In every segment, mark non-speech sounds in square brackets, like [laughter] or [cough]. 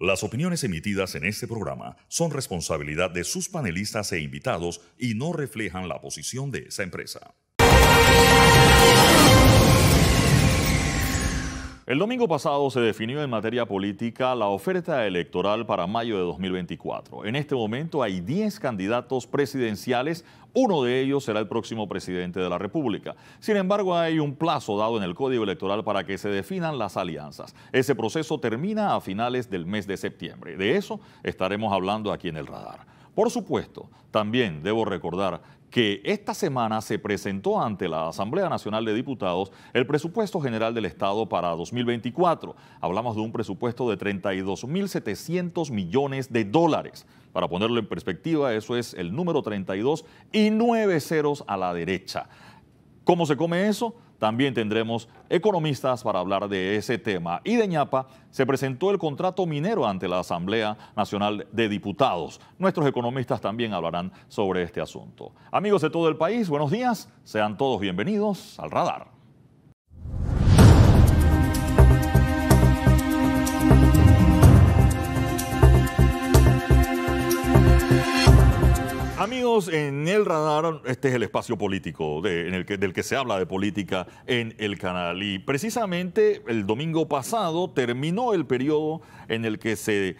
Las opiniones emitidas en este programa son responsabilidad de sus panelistas e invitados y no reflejan la posición de esa empresa. El domingo pasado se definió en materia política la oferta electoral para mayo de 2024. En este momento hay 10 candidatos presidenciales, uno de ellos será el próximo presidente de la República. Sin embargo, hay un plazo dado en el Código Electoral para que se definan las alianzas. Ese proceso termina a finales del mes de septiembre. De eso estaremos hablando aquí en el radar. Por supuesto, también debo recordar que esta semana se presentó ante la Asamblea Nacional de Diputados el presupuesto general del Estado para 2024. Hablamos de un presupuesto de 32.700 millones de dólares. Para ponerlo en perspectiva, eso es el número 32 y nueve ceros a la derecha. ¿Cómo se come eso? También tendremos economistas para hablar de ese tema. Y de ñapa se presentó el contrato minero ante la Asamblea Nacional de Diputados. Nuestros economistas también hablarán sobre este asunto. Amigos de todo el país, buenos días. Sean todos bienvenidos al radar. Amigos, en el radar, este es el espacio político en el que, del que se habla de política en el canal. Y precisamente el domingo pasado terminó el periodo en el que se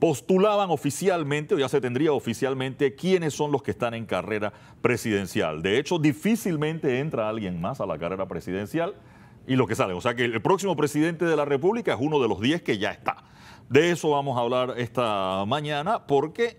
postulaban oficialmente, o ya se tendría oficialmente, quiénes son los que están en carrera presidencial. De hecho, difícilmente entra alguien más a la carrera presidencial y los que salen. O sea que el próximo presidente de la República es uno de los 10 que ya está. De eso vamos a hablar esta mañana porque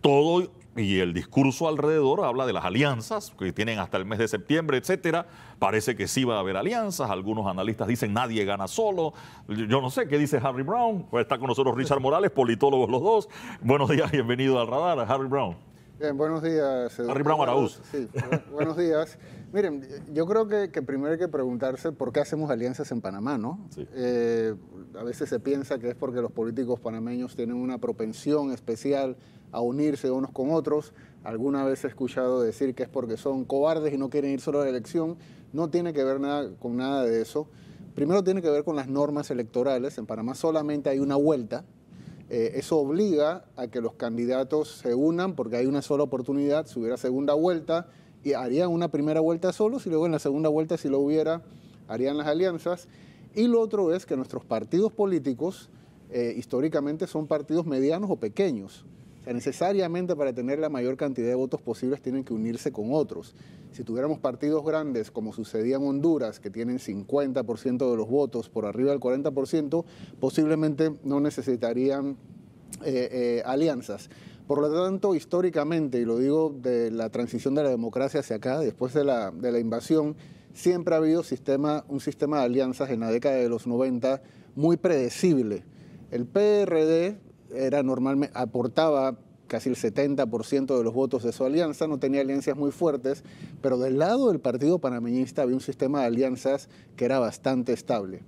todo y el discurso alrededor habla de las alianzas que tienen hasta el mes de septiembre, etcétera. Parece que sí va a haber alianzas. Algunos analistas dicen nadie gana solo. Yo no sé qué dice Harry Brown. Pues está con nosotros Richard Morales, politólogos los dos. Buenos días, bienvenido al radar, Harry Brown. Bien, buenos días. Harry Brown Araúz. Sí, buenos días. Miren, yo creo que, primero hay que preguntarse por qué hacemos alianzas en Panamá, ¿no? Eh, a veces se piensa que es porque los políticos panameños tienen una propensión especial a unirse unos con otros. Alguna vez he escuchado decir que es porque son cobardes y no quieren ir solo a la elección. No tiene que ver nada, con nada de eso. Primero tiene que ver con las normas electorales. En Panamá solamente hay una vuelta. Eh, eso obliga a que los candidatos se unan porque hay una sola oportunidad. Si hubiera segunda vuelta, y harían una primera vuelta solos y luego en la segunda vuelta, si lo hubiera, harían las alianzas. Y lo otro es que nuestros partidos políticos eh, históricamente son partidos medianos o pequeños. O necesariamente para tener la mayor cantidad de votos posibles tienen que unirse con otros. Si tuviéramos partidos grandes, como sucedía en Honduras, que tienen 50% de los votos por arriba del 40%, posiblemente no necesitarían eh, eh, alianzas. Por lo tanto, históricamente, y lo digo de la transición de la democracia hacia acá, después de la, invasión, siempre ha habido un sistema de alianzas en la década de los 90 muy predecible. El PRD era normalmente, aportaba casi el 70% de los votos de su alianza, no tenía alianzas muy fuertes, pero del lado del Partido Panameñista había un sistema de alianzas que era bastante estable.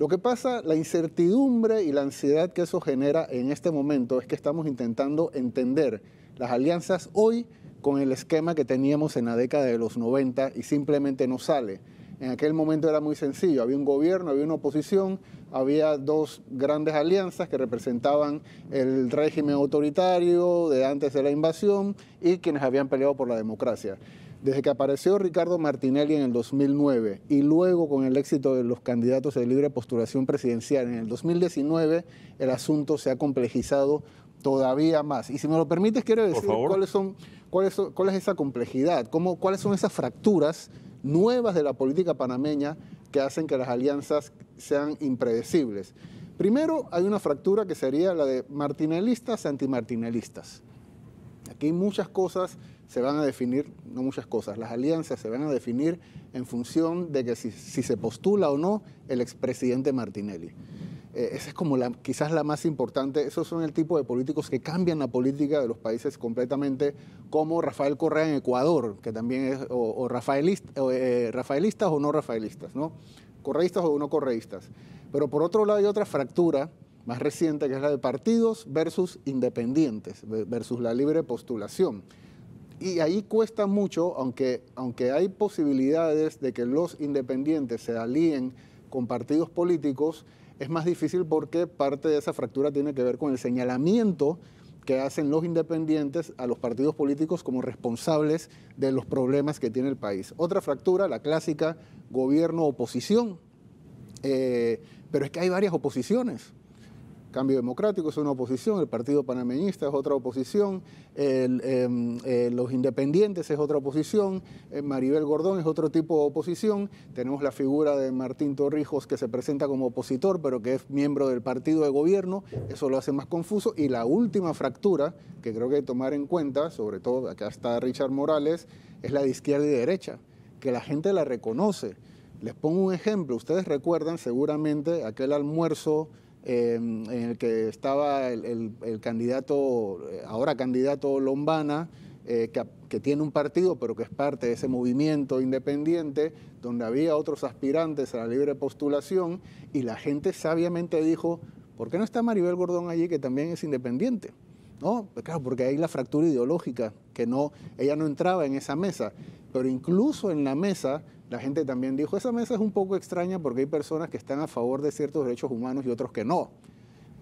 Lo que pasa, la incertidumbre y la ansiedad que eso genera en este momento es que estamos intentando entender las alianzas hoy con el esquema que teníamos en la década de los 90 y simplemente no sale. En aquel momento era muy sencillo, había un gobierno, había una oposición, había dos grandes alianzas que representaban el régimen autoritario de antes de la invasión y quienes habían peleado por la democracia. Desde que apareció Ricardo Martinelli en el 2009 y luego con el éxito de los candidatos de libre postulación presidencial en el 2019, el asunto se ha complejizado todavía más. Y si me lo permites, quiero decir cuál es esa complejidad, cuáles son esas fracturas nuevas de la política panameña que hacen que las alianzas sean impredecibles. Primero, hay una fractura que sería la de martinelistas antimartinelistas. Aquí hay muchas cosas se van a definir, no muchas cosas, las alianzas se van a definir en función de que si, se postula o no el expresidente Martinelli. Eh, esa es como quizás la más importante. Esos son el tipo de políticos que cambian la política de los países completamente, como Rafael Correa en Ecuador, que también es o, eh, rafaelistas o no rafaelistas, ¿no? correístas o no correístas. Pero por otro lado hay otra fractura más reciente, que es la de partidos versus independientes, versus la libre postulación. Y ahí cuesta mucho, aunque, aunque hay posibilidades de que los independientes se alíen con partidos políticos, es más difícil porque parte de esa fractura tiene que ver con el señalamiento que hacen los independientes a los partidos políticos como responsables de los problemas que tiene el país. Otra fractura, la clásica gobierno-oposición, eh, pero es que hay varias oposiciones. Cambio Democrático es una oposición, el Partido Panameñista es otra oposición, em, eh, los Independientes es otra oposición, eh, Maribel Gordón es otro tipo de oposición, tenemos la figura de Martín Torrijos que se presenta como opositor pero que es miembro del partido de gobierno, eso lo hace más confuso y la última fractura que creo que hay que tomar en cuenta, sobre todo acá está Richard Morales, es la de izquierda y derecha, que la gente la reconoce. Les pongo un ejemplo, ustedes recuerdan seguramente aquel almuerzo Em, en el que estaba el, candidato, eh, ahora candidato Lombana, eh, que, tiene un partido, pero que es parte de ese movimiento independiente, donde había otros aspirantes a la libre postulación, y la gente sabiamente dijo, ¿por qué no está Maribel Gordón allí, que también es independiente? ¿No? Pues claro, porque hay la fractura ideológica, que no, ella no entraba en esa mesa, pero incluso en la mesa la gente también dijo, esa mesa es un poco extraña porque hay personas que están a favor de ciertos derechos humanos y otros que no.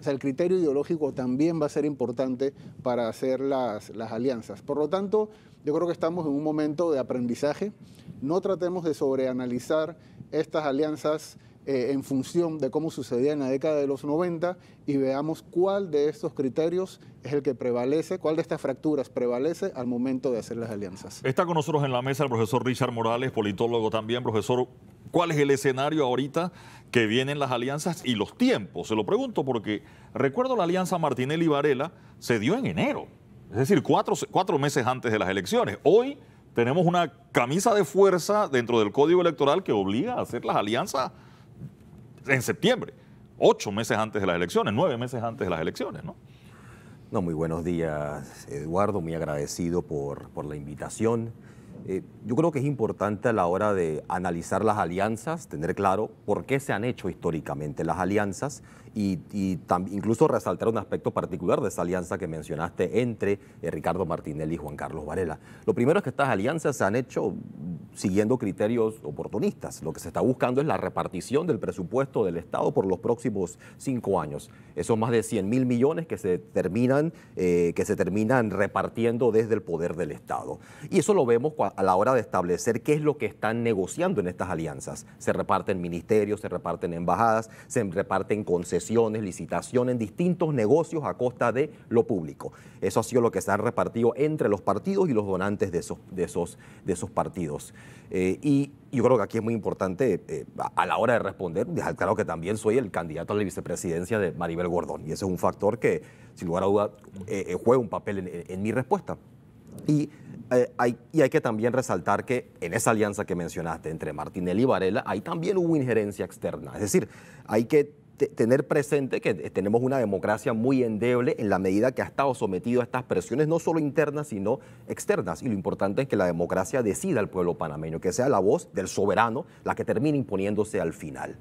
O el criterio ideológico también va a ser importante para hacer las, las, alianzas. Por lo tanto, yo creo que estamos en un momento de aprendizaje. No tratemos de sobreanalizar estas alianzas eh, en función de cómo sucedía en la década de los 90 y veamos cuál de estos criterios es el que prevalece, cuál de estas fracturas prevalece al momento de hacer las alianzas. Está con nosotros en la mesa el profesor Richard Morales, politólogo también. Profesor, ¿cuál es el escenario ahorita que vienen las alianzas y los tiempos? Se lo pregunto porque recuerdo la alianza Martinelli-Varela se dio en enero, es decir, cuatro, cuatro meses antes de las elecciones. Hoy tenemos una camisa de fuerza dentro del código electoral que obliga a hacer las alianzas en septiembre, ocho meses antes de las elecciones, nueve meses antes de las elecciones, ¿no? No, muy buenos días, Eduardo, muy agradecido por, por la invitación. Eh, yo creo que es importante a la hora de analizar las alianzas, tener claro por qué se han hecho históricamente las alianzas y, incluso resaltar un aspecto particular de esa alianza que mencionaste entre eh, Ricardo Martinelli y Juan Carlos Varela. Lo primero es que estas alianzas se han hecho mm, siguiendo criterios oportunistas. Lo que se está buscando es la repartición del presupuesto del Estado por los próximos cinco años. Esos más de 100 mil millones que se terminan, eh, que se terminan repartiendo desde el poder del Estado. Y eso lo vemos cuando a la hora de establecer qué es lo que están negociando en estas alianzas. Se reparten ministerios, se reparten embajadas, se reparten concesiones, licitaciones, distintos negocios a costa de lo público. Eso ha sido lo que se ha repartido entre los partidos y los donantes de esos, partidos. Eh, y yo creo que aquí es muy importante eh, a la hora de responder, dejar claro que también soy el candidato a la vicepresidencia de Maribel Gordón. Y ese es un factor que, sin lugar a duda, eh, juega un papel en mi respuesta. Y eh, hay, hay que también resaltar que en esa alianza que mencionaste entre Martinelli y Varela, ahí también hubo injerencia externa. Es decir, hay que tener presente que eh, tenemos una democracia muy endeble en la medida que ha estado sometido a estas presiones, no solo internas, sino externas. Y lo importante es que la democracia decida al pueblo panameño, que sea la voz del soberano la que termine imponiéndose al final.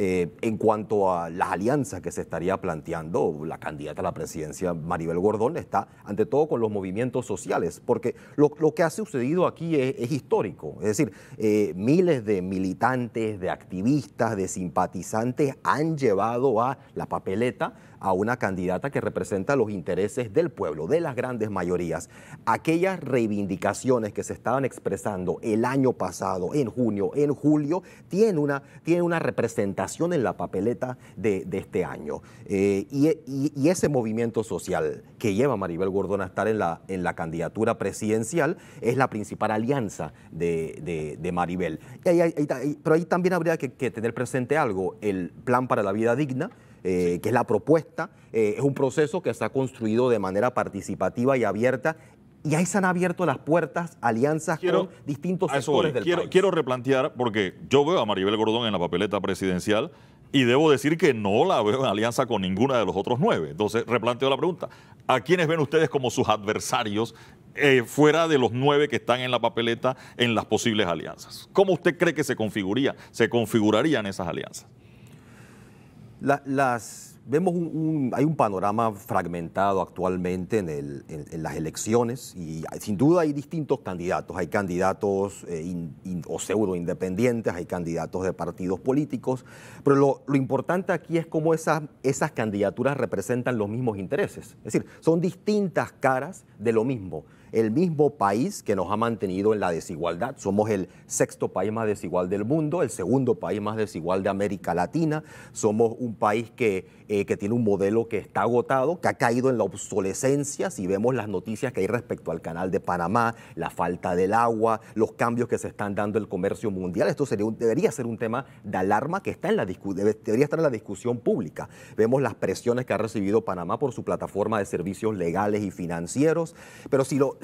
Eh, en cuanto a las alianzas que se estaría planteando, la candidata a la presidencia Maribel Gordón está ante todo con los movimientos sociales, porque lo, que ha sucedido aquí es, histórico. Es decir, eh, miles de militantes, de activistas, de simpatizantes han llevado a la papeleta a una candidata que representa los intereses del pueblo, de las grandes mayorías. Aquellas reivindicaciones que se estaban expresando el año pasado, en junio, en julio, tienen una, una representación en la papeleta de, este año. Eh, y, ese movimiento social que lleva a Maribel Gordón a estar en la, en la candidatura presidencial es la principal alianza de, Maribel. pero ahí también habría que tener presente algo, el plan para la vida digna, eh, que es la propuesta. Eh, es un proceso que se ha construido de manera participativa y abierta y ahí se han abierto las puertas, alianzas con distintos sectores del país. Quiero replantear, porque yo veo a Maribel Gordón en la papeleta presidencial y debo decir que no la veo en alianza con ninguna de los otros nueve. Entonces, replanteo la pregunta. ¿A quiénes ven ustedes como sus adversarios eh, fuera de los nueve que están en la papeleta en las posibles alianzas? ¿Cómo usted cree que se configuraría, se configurarían esas alianzas? las, vemos hay un panorama fragmentado actualmente en, las elecciones y sin duda hay distintos candidatos. Hay candidatos eh, o pseudo independientes, hay candidatos de partidos políticos, pero lo, importante aquí es cómo esas candidaturas representan los mismos intereses. Es decir, son distintas caras de lo mismo el mismo país que nos ha mantenido en la desigualdad. Somos el sexto país más desigual del mundo, el segundo país más desigual de América Latina. Somos un país que eh, que tiene un modelo que está agotado, que ha caído en la obsolescencia, si vemos las noticias que hay respecto al canal de Panamá, la falta del agua, los cambios que se están dando en el comercio mundial, esto debería ser un tema de alarma que está en la debería estar en la discusión pública. Vemos las presiones que ha recibido Panamá por su plataforma de servicios legales y financieros, pero si lo...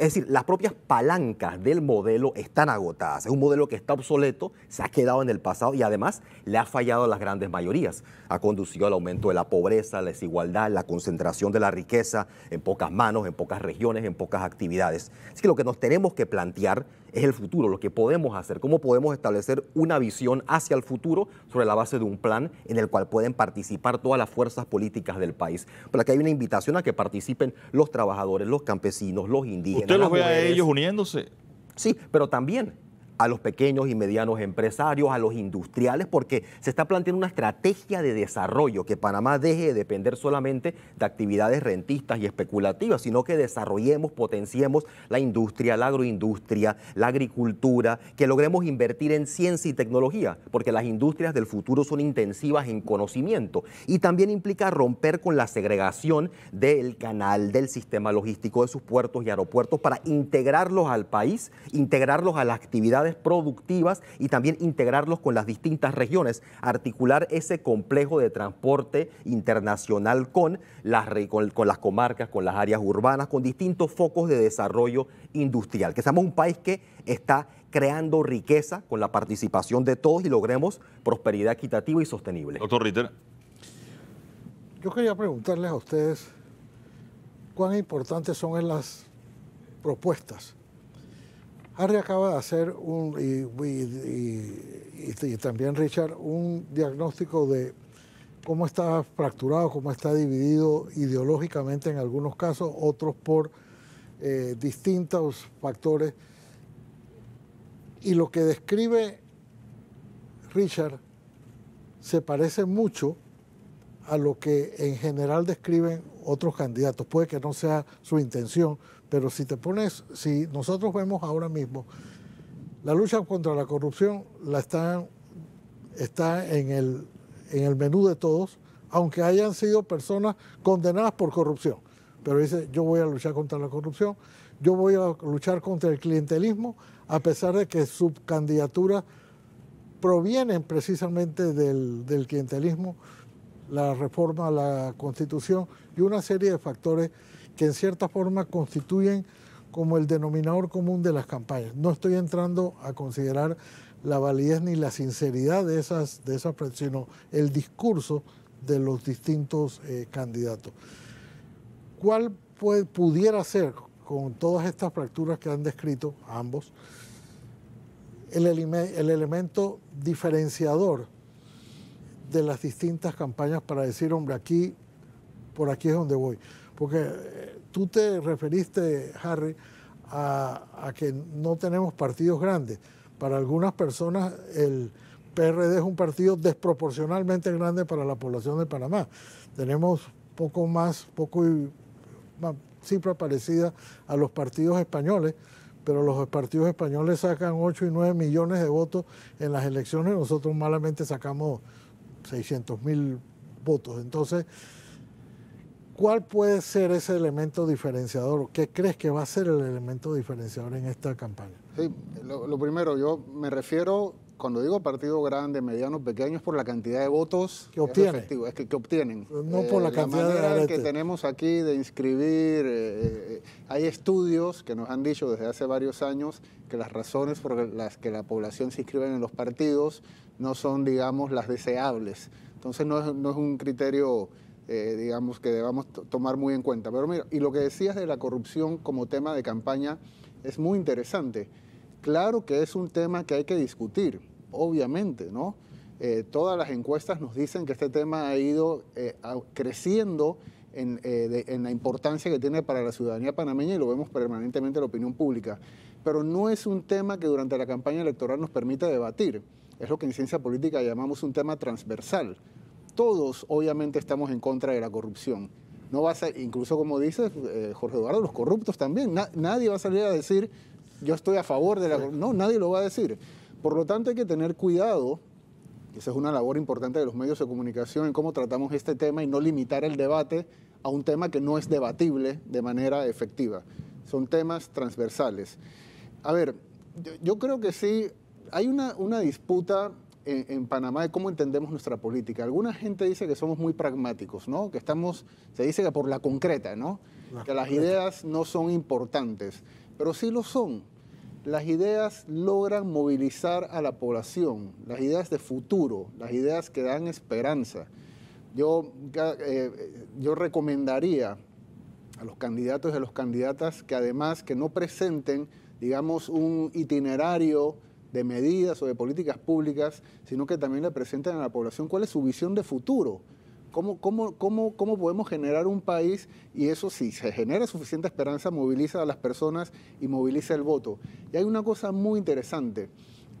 Es decir, las propias palancas del modelo están agotadas. Es un modelo que está obsoleto, se ha quedado en el pasado y además le ha fallado a las grandes mayorías. Ha conducido al aumento de la pobreza, la desigualdad, la concentración de la riqueza en pocas manos, en pocas regiones, en pocas actividades. Así que lo que nos tenemos que plantear es el futuro, lo que podemos hacer, cómo podemos establecer una visión hacia el futuro sobre la base de un plan en el cual pueden participar todas las fuerzas políticas del país. Por que hay una invitación a que participen los trabajadores, los campesinos, los indígenas. ¿Usted los ve a ellos uniéndose? Sí, pero también a los pequeños y medianos empresarios, a los industriales, porque se está planteando una estrategia de desarrollo, que Panamá deje de depender solamente de actividades rentistas y especulativas, sino que desarrollemos, potenciemos la industria, la agroindustria, la agricultura, que logremos invertir en ciencia y tecnología, porque las industrias del futuro son intensivas en conocimiento. Y también implica romper con la segregación del canal, del sistema logístico de sus puertos y aeropuertos para integrarlos al país, integrarlos a las actividades productivas y también integrarlos con las distintas regiones, articular ese complejo de transporte internacional con las, con, las comarcas, con las áreas urbanas, con distintos focos de desarrollo industrial. Que seamos un país que está creando riqueza con la participación de todos y logremos prosperidad equitativa y sostenible. Doctor Ritter. Yo quería preguntarles a ustedes cuán importantes son las propuestas Harry acaba de hacer un, este, y, también Richard, un diagnóstico de cómo está fracturado, cómo está dividido ideológicamente en algunos casos, otros por eh, distintos factores. Y lo que describe Richard se parece mucho a lo que en general describen otros candidatos. Puede que no sea su intención, pero si te pones, si nosotros vemos ahora mismo, la lucha contra la corrupción la está, está en, el, en el menú de todos, aunque hayan sido personas condenadas por corrupción. Pero dice, yo voy a luchar contra la corrupción, yo voy a luchar contra el clientelismo, a pesar de que sus candidaturas provienen precisamente del, del clientelismo la reforma a la Constitución y una serie de factores que en cierta forma constituyen como el denominador común de las campañas. No estoy entrando a considerar la validez ni la sinceridad de esas, de sino el discurso de los distintos eh, candidatos. ¿Cuál pudiera ser, con todas estas fracturas que han descrito ambos, el, el elemento diferenciador de las distintas campañas para decir, hombre, aquí, por aquí es donde voy. Porque eh, tú te referiste, Harry, a, que no tenemos partidos grandes. Para algunas personas el PRD es un partido desproporcionalmente grande para la población de Panamá. Tenemos poco más, poco y cifra parecida a los partidos españoles, pero los partidos españoles sacan 8 y 9 millones de votos en las elecciones, nosotros malamente sacamos 600 mil votos. Entonces, ¿cuál puede ser ese elemento diferenciador? ¿Qué crees que va a ser el elemento diferenciador en esta campaña? Sí, lo, primero, yo me refiero, cuando digo partido grande, mediano, pequeño, es por la cantidad de votos que obtienen. Es, que, obtienen. No por eh, la cantidad la manera que tenemos aquí de inscribir, eh, eh, hay estudios que nos han dicho desde hace varios años que las razones por las que la población se inscribe en los partidos no son, digamos, las deseables. Entonces no es, un criterio, eh, digamos, que debamos tomar muy en cuenta. Pero mira, y lo que decías de la corrupción como tema de campaña es muy interesante. Claro que es un tema que hay que discutir, obviamente, ¿no? Eh, todas las encuestas nos dicen que este tema ha ido eh, creciendo en, en, la importancia que tiene para la ciudadanía panameña y lo vemos permanentemente en la opinión pública. Pero no es un tema que durante la campaña electoral nos permita debatir es lo que en ciencia política llamamos un tema transversal. Todos obviamente estamos en contra de la corrupción. No va a ser, incluso como dice eh, Jorge Eduardo, los corruptos también. nadie va a salir a decir yo estoy a favor de la corrupción. No, nadie lo va a decir. Por lo tanto hay que tener cuidado, esa es una labor importante de los medios de comunicación en cómo tratamos este tema y no limitar el debate a un tema que no es debatible de manera efectiva. Son temas transversales. A ver, yo creo que sí hay una, disputa en, Panamá de cómo entendemos nuestra política. Alguna gente dice que somos muy pragmáticos, ¿no? Que estamos, se dice que por la concreta, ¿no? que las ideas no son importantes, pero sí lo son. Las ideas logran movilizar a la población, las ideas de futuro, las ideas que dan esperanza. Yo, eh, yo recomendaría a los candidatos y a las candidatas que además que no presenten, digamos, un itinerario de medidas o de políticas públicas, sino que también le presenten a la población cuál es su visión de futuro. ¿Cómo, cómo, podemos generar un país? Y eso si se genera suficiente esperanza, moviliza a las personas y moviliza el voto. Y hay una cosa muy interesante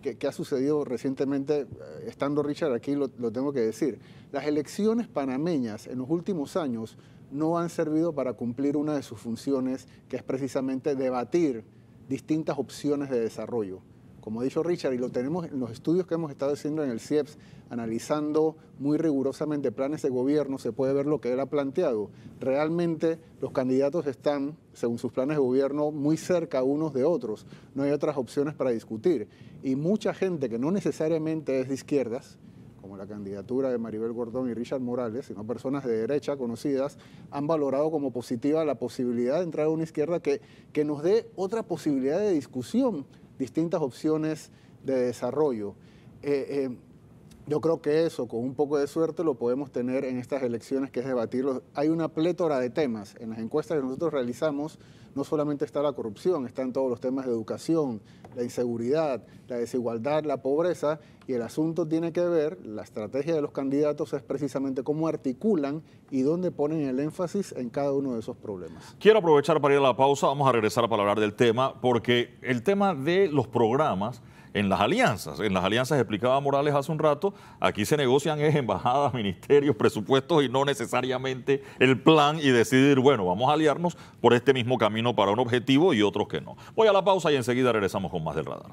que, ha sucedido recientemente, eh, estando Richard aquí lo tengo que decir. Las elecciones panameñas en los últimos años no han servido para cumplir una de sus funciones, que es precisamente debatir distintas opciones de desarrollo como ha dicho Richard, y lo tenemos en los estudios que hemos estado haciendo en el CIEPS, analizando muy rigurosamente planes de gobierno, se puede ver lo que él ha planteado. Realmente los candidatos están, según sus planes de gobierno, muy cerca unos de otros. No hay otras opciones para discutir. Y mucha gente que no necesariamente es de izquierdas, como la candidatura de Maribel Gordón y Richard Morales, sino personas de derecha conocidas, han valorado como positiva la posibilidad de entrar a una izquierda que, que nos dé otra posibilidad de discusión distintas opciones de desarrollo. Eh, eh, yo creo que eso, con un poco de suerte, lo podemos tener en estas elecciones, que es debatirlo. Hay una plétora de temas. En las encuestas que nosotros realizamos, no solamente está la corrupción, están todos los temas de educación, la inseguridad, la desigualdad, la pobreza, y el asunto tiene que ver, la estrategia de los candidatos es precisamente cómo articulan y dónde ponen el énfasis en cada uno de esos problemas. Quiero aprovechar para ir a la pausa, vamos a regresar para hablar del tema, porque el tema de los programas en las alianzas. En las alianzas, explicaba Morales hace un rato, aquí se negocian es embajadas, [laughs] ministerios, presupuestos y no necesariamente el plan y decidir, bueno, vamos a aliarnos por este mismo camino para un objetivo y otros que no. Voy a la pausa y enseguida regresamos con más del radar.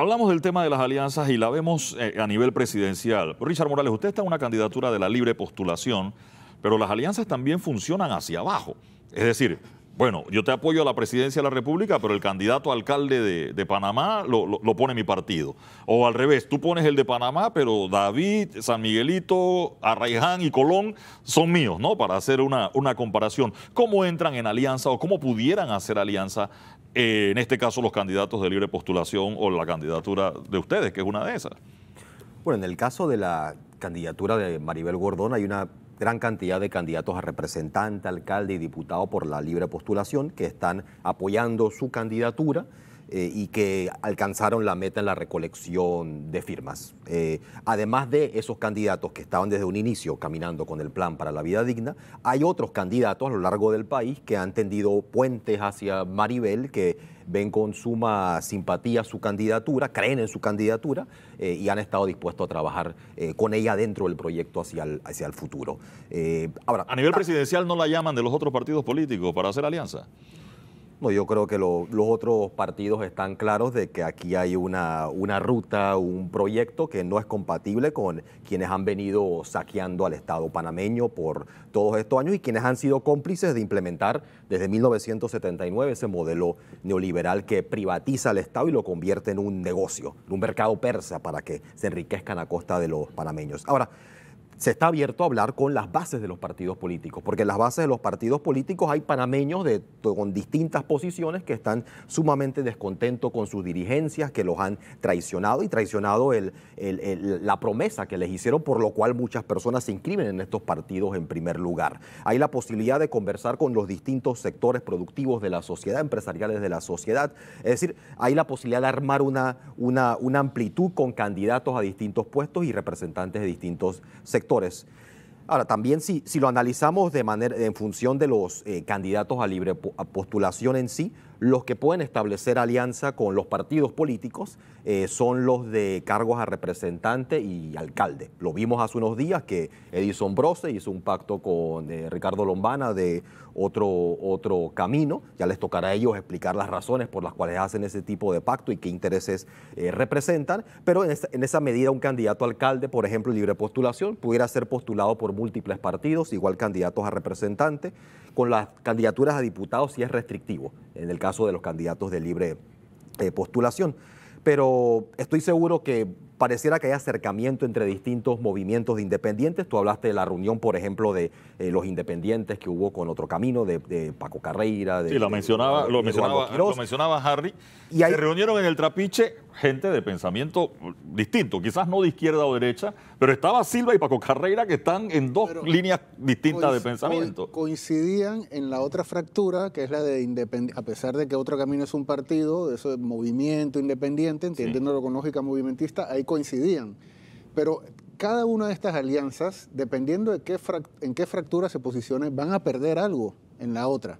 Hablamos del tema de las alianzas y la vemos eh, a nivel presidencial. Richard Morales, usted está en una candidatura de la libre postulación, pero las alianzas también funcionan hacia abajo. Es decir, bueno, yo te apoyo a la presidencia de la República, pero el candidato alcalde de, Panamá lo, pone mi partido. O al revés, tú pones el de Panamá, pero David, San Miguelito, Arraiján y Colón son míos, ¿no? Para hacer una comparación. ¿Cómo entran en alianza o cómo pudieran hacer alianza eh, en este caso los candidatos de libre postulación o la candidatura de ustedes, que es una de esas. Bueno, en el caso de la candidatura de Maribel Gordón hay una gran cantidad de candidatos a representante, alcalde y diputado por la libre postulación que están apoyando su candidatura. Eh, y que alcanzaron la meta en la recolección de firmas. Eh, además de esos candidatos que estaban desde un inicio caminando con el plan para la vida digna, hay otros candidatos a lo largo del país que han tendido puentes hacia Maribel, que ven con suma simpatía su candidatura, creen en su candidatura eh, y han estado dispuestos a trabajar con ella dentro del proyecto hacia el, futuro. ahora, a nivel presidencial no la llaman de los otros partidos políticos para hacer alianza. No, yo creo que los otros partidos están claros de que aquí hay una, una ruta, un proyecto que no es compatible con quienes han venido saqueando al Estado panameño por todos estos años y quienes han sido cómplices de implementar desde 1979 ese modelo neoliberal que privatiza al Estado y lo convierte en un negocio, en un mercado persa para que se enriquezcan a costa de los panameños. Ahora, se está abierto a hablar con las bases de los partidos políticos, porque en las bases de los partidos políticos hay panameños con distintas posiciones que están sumamente descontentos con sus dirigencias, que los han traicionado y traicionado la promesa que les hicieron, por lo cual muchas personas se inscriben en estos partidos en primer lugar. Hay la posibilidad de conversar con los distintos sectores productivos de la sociedad, empresariales de la sociedad, es decir, hay la posibilidad de armar una, una amplitud con candidatos a distintos puestos y representantes de distintos sectores Ahora, también si, si lo analizamos de manera, en función de los eh, candidatos a libre postulación en sí, los que pueden establecer alianza con los partidos políticos eh, son los de cargos a representante y alcalde. Lo vimos hace unos días que Edison Brose hizo un pacto con eh, Ricardo Lombana de otro, otro camino. Ya les tocará a ellos explicar las razones por las cuales hacen ese tipo de pacto y qué intereses eh, representan. Pero en esa, medida un candidato a alcalde, por ejemplo, libre postulación, pudiera ser postulado por múltiples partidos, igual candidatos a representante. Con las candidaturas a diputados si es restrictivo en el caso de los candidatos de libre eh, postulación. Pero estoy seguro que pareciera que hay acercamiento entre distintos movimientos de independientes. Tú hablaste de la reunión, por ejemplo, de eh, los independientes que hubo con Otro Camino, de, Paco Carreira. De, sí, lo, mencionaba, lo, mencionaba, lo mencionaba Harry. Y Se reunieron en el Trapiche gente de pensamiento distinto, quizás no de izquierda o derecha, pero estaba Silva y Paco Carreira que están en dos líneas distintas de pensamiento. Coincidían en la otra fractura, que es la de independiente, a pesar de que otro camino es un partido, eso de movimiento independiente, entendiéndolo sí. con lógica movimentista, ahí coincidían. Pero cada una de estas alianzas, dependiendo de qué en qué fractura se posicione, van a perder algo en la otra.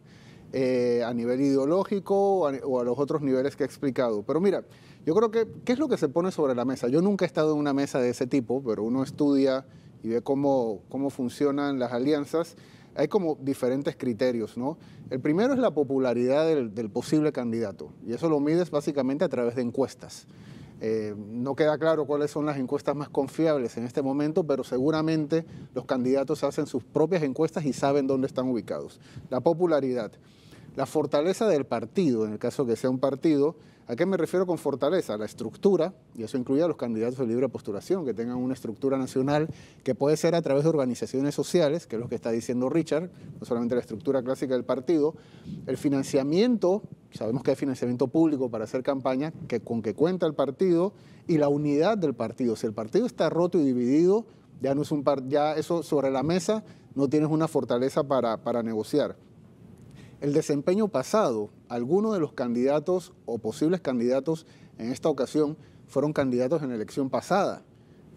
Eh, a nivel ideológico o a, o a los otros niveles que he explicado. Pero mira, yo creo que, ¿qué es lo que se pone sobre la mesa? Yo nunca he estado en una mesa de ese tipo, pero uno estudia y ve cómo, cómo funcionan las alianzas. Hay como diferentes criterios, ¿no? El primero es la popularidad del, posible candidato, y eso lo mides básicamente a través de encuestas. Eh, no queda claro cuáles son las encuestas más confiables en este momento, pero seguramente los candidatos hacen sus propias encuestas y saben dónde están ubicados. La popularidad, la fortaleza del partido, en el caso que sea un partido, ¿A qué me refiero con fortaleza? La estructura, y eso incluye a los candidatos de libre postulación, que tengan una estructura nacional que puede ser a través de organizaciones sociales, que es lo que está diciendo Richard, no solamente la estructura clásica del partido, el financiamiento, sabemos que hay financiamiento público para hacer campaña, que, con que cuenta el partido, y la unidad del partido. Si el partido está roto y dividido, ya no es un par, ya eso sobre la mesa no tienes una fortaleza para, para negociar. El desempeño pasado, algunos de los candidatos o posibles candidatos en esta ocasión fueron candidatos en la elección pasada.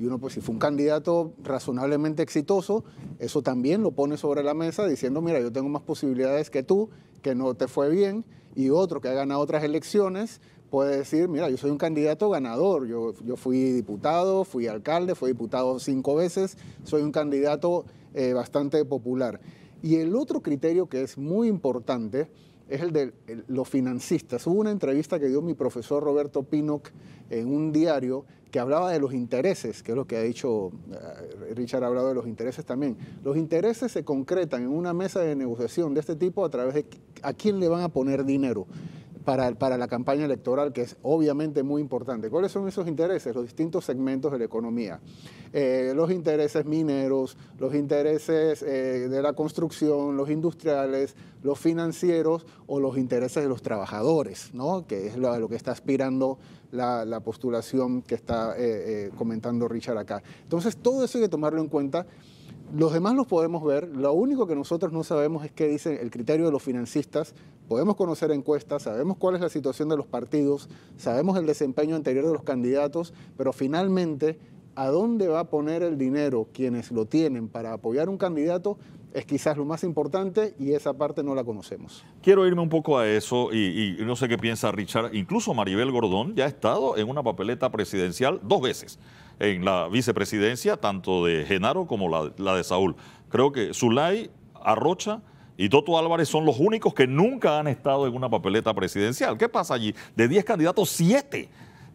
Y uno, pues si fue un candidato razonablemente exitoso, eso también lo pone sobre la mesa diciendo, mira, yo tengo más posibilidades que tú, que no te fue bien, y otro que ha ganado otras elecciones puede decir, mira, yo soy un candidato ganador, yo, fui diputado, fui alcalde, fui diputado cinco veces, soy un candidato eh, bastante popular. Y el otro criterio que es muy importante es el de los financistas. Hubo una entrevista que dio mi profesor Roberto Pinock en un diario que hablaba de los intereses, que es lo que ha dicho eh, Richard, ha hablado de los intereses también. Los intereses se concretan en una mesa de negociación de este tipo a través de a quién le van a poner dinero para, la campaña electoral, que es obviamente muy importante. ¿Cuáles son esos intereses? Los distintos segmentos de la economía. Eh, los intereses mineros, los intereses eh, de la construcción, los industriales, los financieros o los intereses de los trabajadores, ¿no? que es lo, lo que está aspirando la, postulación que está eh, comentando Richard acá. Entonces, todo eso hay que tomarlo en cuenta los demás los podemos ver, lo único que nosotros no sabemos es qué dicen el criterio de los financistas, podemos conocer encuestas, sabemos cuál es la situación de los partidos, sabemos el desempeño anterior de los candidatos, pero finalmente a dónde va a poner el dinero quienes lo tienen para apoyar un candidato es quizás lo más importante y esa parte no la conocemos. Quiero irme un poco a eso y, y no sé qué piensa Richard, incluso Maribel Gordón ya ha estado en una papeleta presidencial dos veces en la vicepresidencia, tanto de Genaro como la, de Saúl. Creo que Zulay, Arrocha y Toto Álvarez son los únicos que nunca han estado en una papeleta presidencial. ¿Qué pasa allí? De 10 candidatos, 7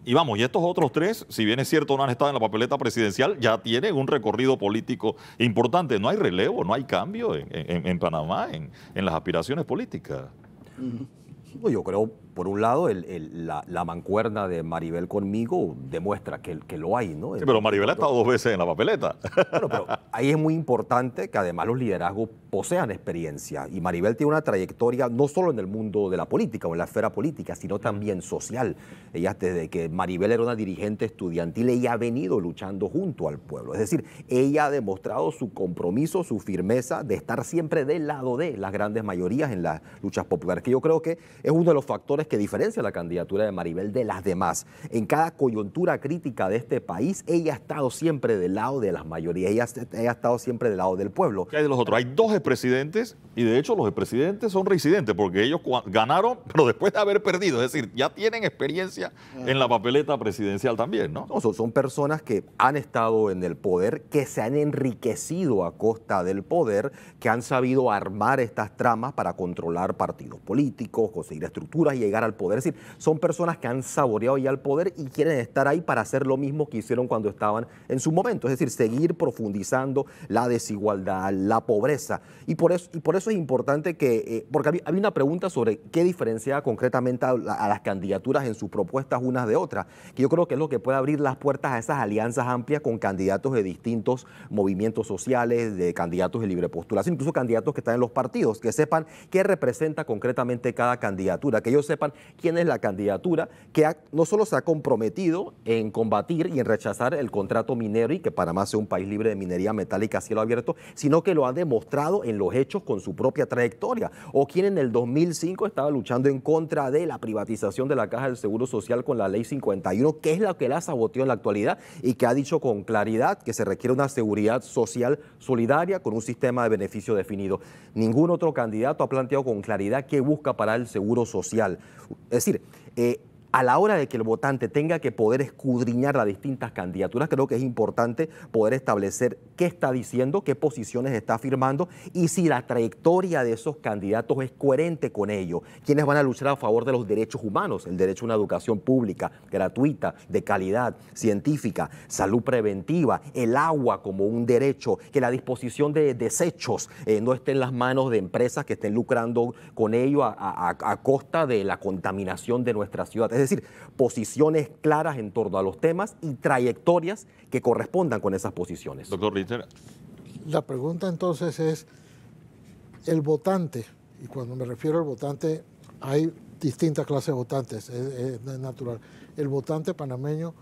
y vamos, y estos otros tres, si bien es cierto, no han estado en la papeleta presidencial, ya tienen un recorrido político importante. No hay relevo, no hay cambio en, Panamá, en, en, las aspiraciones políticas. Yo creo por un lado, la, mancuerna de Maribel conmigo demuestra que, que lo hay, ¿no? Sí, pero Maribel ha estado dos veces en la papeleta. Bueno, pero ahí es muy importante que además los liderazgos posean experiencia. Y Maribel tiene una trayectoria no solo en el mundo de la política o en la esfera política, sino también social. Ella, desde que Maribel era una dirigente estudiantil, ella ha venido luchando junto al pueblo. Es decir, ella ha demostrado su compromiso, su firmeza de estar siempre del lado de las grandes mayorías en las luchas populares, que yo creo que es uno de los factores que diferencia la candidatura de Maribel de las demás. En cada coyuntura crítica de este país, ella ha estado siempre del lado de las mayorías, ella, ha estado siempre del lado del pueblo. ¿Qué hay de los otros? Hay dos expresidentes y de hecho los expresidentes son residentes porque ellos ganaron, [laughs] pero después de haber perdido, es decir, ya tienen experiencia en la papeleta presidencial también, ¿no? son, son personas que han estado en el poder, que se han enriquecido a costa del poder, que han sabido armar estas tramas para controlar partidos políticos, conseguir estructuras y llegar al poder. Es decir, son personas que han saboreado ya el poder y quieren estar ahí para hacer lo mismo que hicieron cuando estaban en su momento. Es decir, seguir profundizando la desigualdad, la pobreza. Y por eso, y por eso es importante que, eh, porque había, una pregunta sobre qué diferencia concretamente a, a las candidaturas en sus propuestas unas de otras, que yo creo que es lo que puede abrir las puertas a esas alianzas amplias con candidatos de distintos movimientos sociales, de candidatos de libre postulación, incluso candidatos que están en los partidos, que sepan qué representa concretamente cada candidatura, que ellos sepan quién es la candidatura que no solo se ha comprometido en combatir y en rechazar el contrato minero y que Panamá sea un país libre de minería metálica a cielo abierto, sino que lo ha demostrado en los hechos con su propia trayectoria. O quien en el 2005 estaba luchando en contra de la privatización de la Caja del Seguro Social con la Ley 51, que es la que la saboteó en la actualidad y que ha dicho con claridad que se requiere una seguridad social solidaria con un sistema de beneficio definido. Ningún otro candidato ha planteado con claridad qué busca para el seguro social. Es decir, eh, a la hora de que el votante tenga que poder escudriñar las distintas candidaturas, creo que es importante poder establecer qué está diciendo, qué posiciones está firmando y si la trayectoria de esos candidatos es coherente con ello. Quienes van a luchar a favor de los derechos humanos, el derecho a una educación pública, gratuita, de calidad, científica, salud preventiva, el agua como un derecho, que la disposición de desechos eh, no esté en las manos de empresas que estén lucrando con ello a, a costa de la contaminación de nuestra ciudad es decir, posiciones claras en torno a los temas y trayectorias que correspondan con esas posiciones. Doctor Ritter. La pregunta entonces es, el votante, y cuando me refiero al votante, hay distintas clases de votantes, es, natural. El votante panameño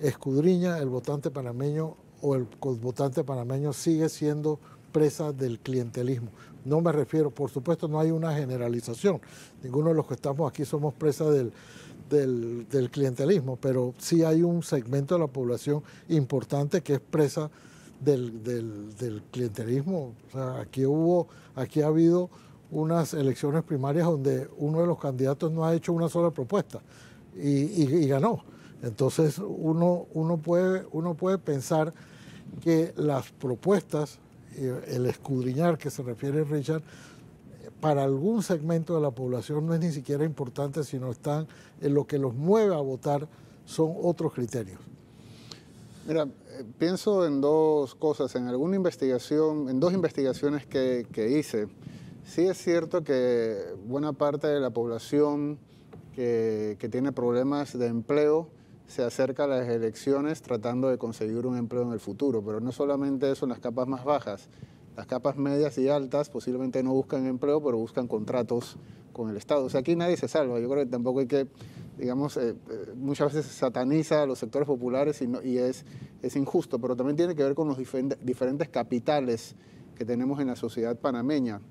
escudriña, el votante panameño o el votante panameño sigue siendo presa del clientelismo. No me refiero, por supuesto, no hay una generalización. Ninguno de los que estamos aquí somos presa del, del, clientelismo, pero sí hay un segmento de la población importante que es presa del, clientelismo. O sea, aquí hubo, aquí ha habido unas elecciones primarias donde uno de los candidatos no ha hecho una sola propuesta y, ganó. Entonces uno, uno, puede, uno puede pensar que las propuestas, eh, el escudriñar que se refiere Richard, para algún segmento de la población no es ni siquiera importante, sino están en lo que los mueve a votar son otros criterios. Mira, eh, pienso en dos cosas, en alguna investigación, en dos investigaciones que, hice. Sí es cierto que buena parte de la población que, que, tiene problemas de empleo se acerca a las elecciones tratando de conseguir un empleo en el futuro, pero no solamente eso en las capas más bajas, las capas medias y altas posiblemente no buscan empleo, pero buscan contratos con el Estado. O sea, aquí nadie se salva. Yo creo que tampoco hay que, digamos, eh, eh, muchas veces sataniza a los sectores populares y, es, es, injusto, pero también tiene que ver con los diferentes capitales que tenemos en la sociedad panameña.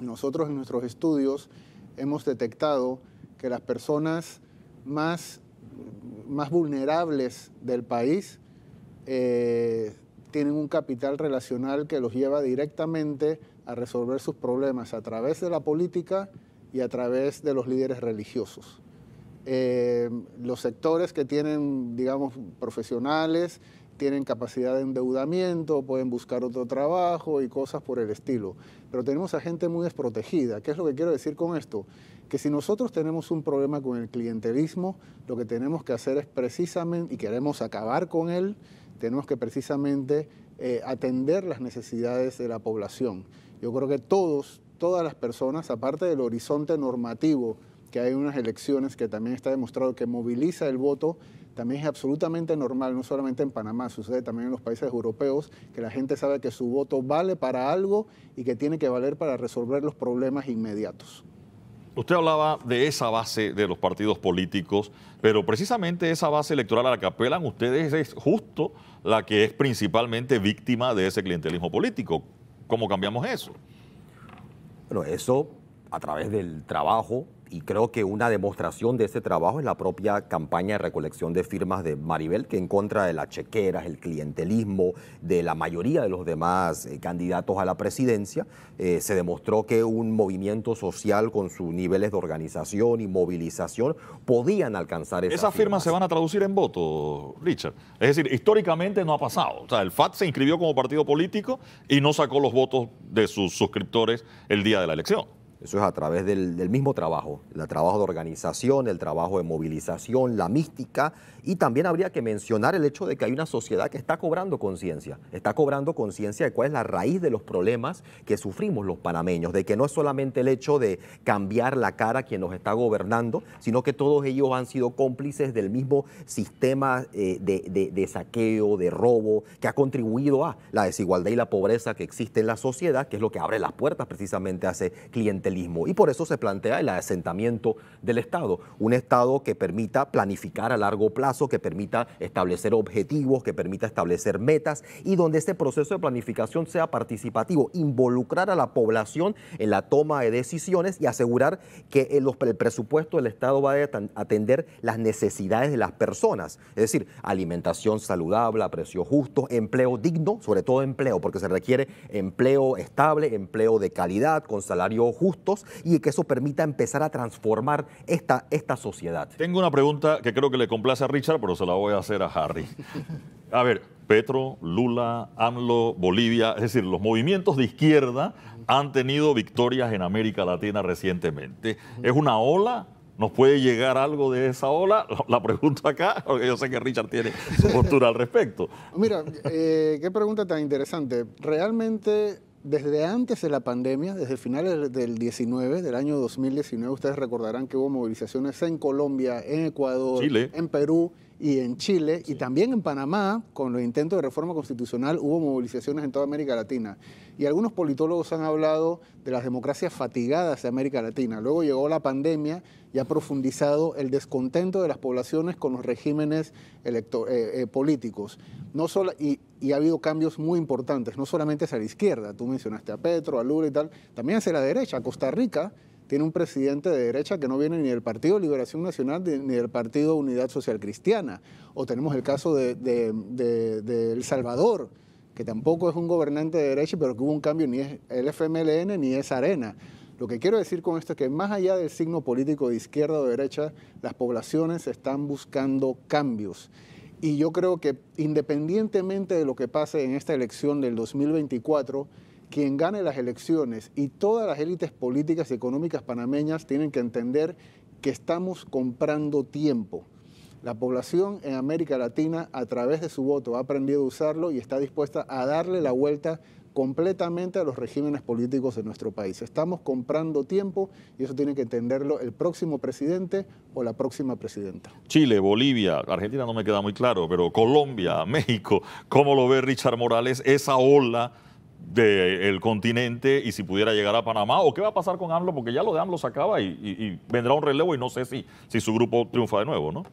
Nosotros en nuestros estudios hemos detectado que las personas más, más vulnerables del país eh, tienen un capital relacional que los lleva directamente a resolver sus problemas a través de la política y a través de los líderes religiosos. Eh, los sectores que tienen, digamos, profesionales, tienen capacidad de endeudamiento, pueden buscar otro trabajo y cosas por el estilo. Pero tenemos a gente muy desprotegida. ¿Qué es lo que quiero decir con esto? Que si nosotros tenemos un problema con el clientelismo, lo que tenemos que hacer es precisamente, y queremos acabar con él, tenemos que precisamente eh, atender las necesidades de la población. Yo creo que todos, todas las personas, aparte del horizonte normativo, que hay unas elecciones que también está demostrado que moviliza el voto, también es absolutamente normal, no solamente en Panamá, sucede también en los países europeos, que la gente sabe que su voto vale para algo y que tiene que valer para resolver los problemas inmediatos usted hablaba de esa base de los partidos políticos, pero precisamente esa base electoral a la que apelan ustedes es justo la que es principalmente víctima de ese clientelismo político. ¿Cómo cambiamos eso? Bueno, eso a través del trabajo y creo que una demostración de ese trabajo es la propia campaña de recolección de firmas de Maribel, que en contra de las chequeras, el clientelismo de la mayoría de los demás eh, candidatos a la presidencia, eh, se demostró que un movimiento social con sus niveles de organización y movilización podían alcanzar esas, esas firmas. se van a traducir en votos, Richard. Es decir, históricamente no ha pasado. O sea, el FAT se inscribió como partido político y no sacó los votos de sus suscriptores el día de la elección. Eso es a través del, mismo trabajo, el trabajo de organización, el trabajo de movilización, la mística, y también habría que mencionar el hecho de que hay una sociedad que está cobrando conciencia, está cobrando conciencia de cuál es la raíz de los problemas que sufrimos los panameños, de que no es solamente el hecho de cambiar la cara quien nos está gobernando, sino que todos ellos han sido cómplices del mismo sistema eh, de, de saqueo, de robo, que ha contribuido a la desigualdad y la pobreza que existe en la sociedad, que es lo que abre las puertas precisamente a ese cliente y por eso se plantea el asentamiento del Estado, un Estado que permita planificar a largo plazo, que permita establecer objetivos, que permita establecer metas y donde este proceso de planificación sea participativo, involucrar a la población en la toma de decisiones y asegurar que el, eh, el presupuesto del Estado va a atender las necesidades de las personas, es decir, alimentación saludable a precios justos, empleo digno, sobre todo empleo, porque se requiere empleo estable, empleo de calidad, con salario justo y que eso permita empezar a transformar esta, esta sociedad. Tengo una pregunta que creo que le complace a Richard, pero se la voy a hacer a Harry. A ver, Petro, Lula, AMLO, Bolivia, es decir, los movimientos de izquierda han tenido victorias en América Latina recientemente. ¿Es una ola? ¿Nos puede llegar algo de esa ola? [laughs] La pregunto acá, porque yo sé que Richard tiene su postura al respecto. Mira, eh, qué pregunta tan interesante. Realmente desde antes de la pandemia, desde finales del 19, del año 2019, ustedes recordarán que hubo movilizaciones en Colombia, en Ecuador, Chile. en Perú, y en Chile y también en Panamá, con los intentos de reforma constitucional, hubo movilizaciones en toda América Latina. Y algunos politólogos han hablado de las democracias fatigadas de América Latina. Luego llegó la pandemia y ha profundizado el descontento de las poblaciones con los regímenes eh, eh, políticos. No solo, y, y, ha habido cambios muy importantes, no solamente hacia la izquierda, tú mencionaste a Petro, a Lula y tal, también hacia la derecha, a Costa Rica tiene un presidente de derecha que no viene ni del Partido Liberación Nacional ni del Partido Unidad Social Cristiana. O tenemos el caso de, El Salvador, que tampoco es un gobernante de derecha, pero que hubo un cambio, ni es el FMLN ni es Arena. Lo que quiero decir con esto es que más allá del signo político de izquierda o derecha, las poblaciones están buscando cambios. Y yo creo que independientemente de lo que pase en esta elección del 2024, quien gane las elecciones y todas las élites políticas y económicas panameñas tienen que entender que estamos comprando tiempo. La población en América Latina, a través de su voto, ha aprendido a usarlo y está dispuesta a darle la vuelta completamente a los regímenes políticos de nuestro país. Estamos comprando tiempo y eso tiene que entenderlo el próximo presidente o la próxima presidenta. Chile, Bolivia, Argentina no me queda muy claro, pero Colombia, [laughs] México, ¿cómo lo ve Richard Morales esa ola? del continente y si pudiera llegar a Panamá o qué va a pasar con AMLO, porque ya lo de AMLO se acaba y, vendrá un relevo y no sé si, si su grupo triunfa de nuevo, ¿no?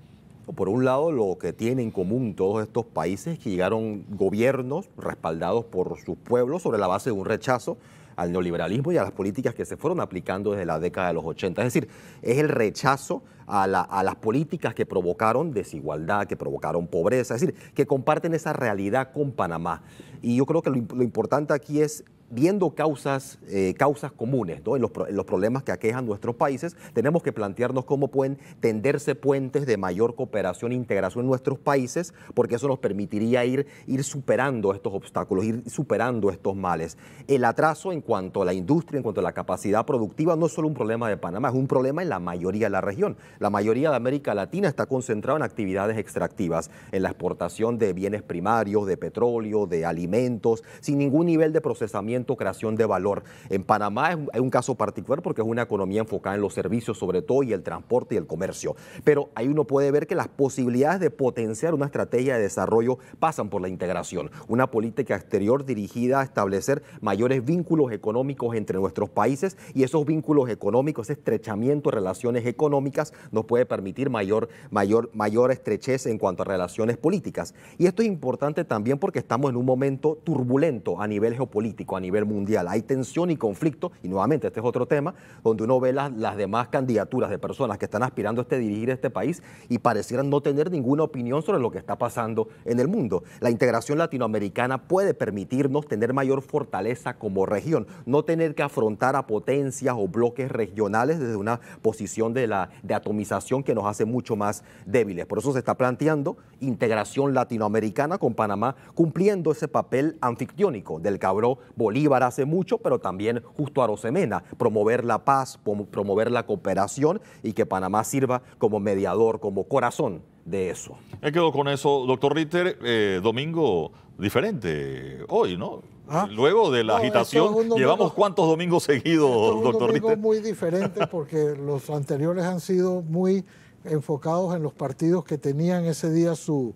Por un lado, lo que tienen en común todos estos países es que llegaron gobiernos respaldados por sus pueblos sobre la base de un rechazo al neoliberalismo y a las políticas que se fueron aplicando desde la década de los 80. Es decir, es el rechazo a, las políticas que provocaron desigualdad, que provocaron pobreza, es decir, que comparten esa realidad con Panamá. Y yo creo que lo importante aquí es viendo causas, eh, causas comunes en, los, problemas que aquejan nuestros países, tenemos que plantearnos cómo pueden tenderse puentes de mayor cooperación e integración en nuestros países, porque eso nos permitiría ir, ir superando estos obstáculos, ir superando estos males. El atraso en cuanto a la industria, en cuanto a la capacidad productiva, no es solo un problema de Panamá, es un problema en la mayoría de la región. La mayoría de América Latina está concentrada en actividades extractivas, en la exportación de bienes primarios, de petróleo, de alimentos, sin ningún nivel de procesamiento creación de valor. En Panamá es un, caso particular porque es una economía enfocada en los servicios sobre todo y el transporte y el comercio. Pero ahí uno puede ver que las posibilidades de potenciar una estrategia de desarrollo pasan por la integración, una política exterior dirigida a establecer mayores vínculos económicos entre nuestros países y esos vínculos económicos, ese estrechamiento de relaciones económicas nos puede permitir mayor, mayor, mayor estrechez en cuanto a relaciones políticas. Y esto es importante también porque estamos en un momento turbulento a nivel geopolítico, a nivel mundial. Hay tensión y conflicto, y nuevamente este es otro tema, donde uno ve las, las demás candidaturas de personas que están aspirando a este, dirigir este país y parecieran no tener ninguna opinión sobre lo que está pasando en el mundo. La integración latinoamericana puede permitirnos tener mayor fortaleza como región, no tener que afrontar a potencias o bloques regionales desde una posición de, la, atomización que nos hace mucho más débiles. Por eso se está planteando integración latinoamericana con Panamá cumpliendo ese papel anfictiónico del cabrón Bolívar Bolívar hace mucho, pero también justo a Rosemena, promover la paz, promover la cooperación y que Panamá sirva como mediador, como corazón de eso. He quedado con eso, doctor Ritter, eh, domingo diferente hoy, ¿no? Ah. Luego de la agitación, llevamos cuántos domingos seguidos, es doctor domingo Ritter. muy diferente porque los anteriores han sido muy enfocados en los partidos que tenían ese día su,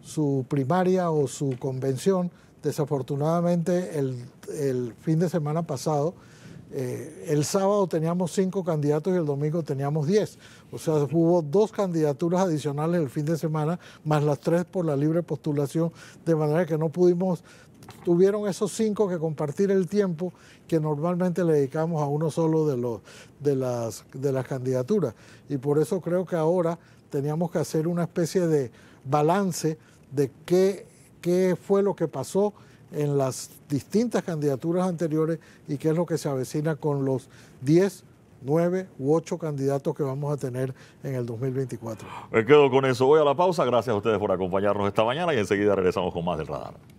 su primaria o su convención Desafortunadamente, el, fin de semana pasado, eh, el sábado teníamos cinco candidatos y el domingo teníamos diez. O sea, hubo dos candidaturas adicionales el fin de semana, más las tres por la libre postulación, de manera que no pudimos, tuvieron esos cinco que compartir el tiempo que normalmente le dedicamos a uno solo de, los, de, las, de las candidaturas. Y por eso creo que ahora teníamos que hacer una especie de balance de qué qué fue lo que pasó en las distintas candidaturas anteriores y qué es lo que se avecina con los 10 9 u 8 candidatos que vamos a tener en el 2024. Me quedo con eso. Voy a la pausa. Gracias a ustedes por acompañarnos esta mañana y enseguida regresamos con más del radar.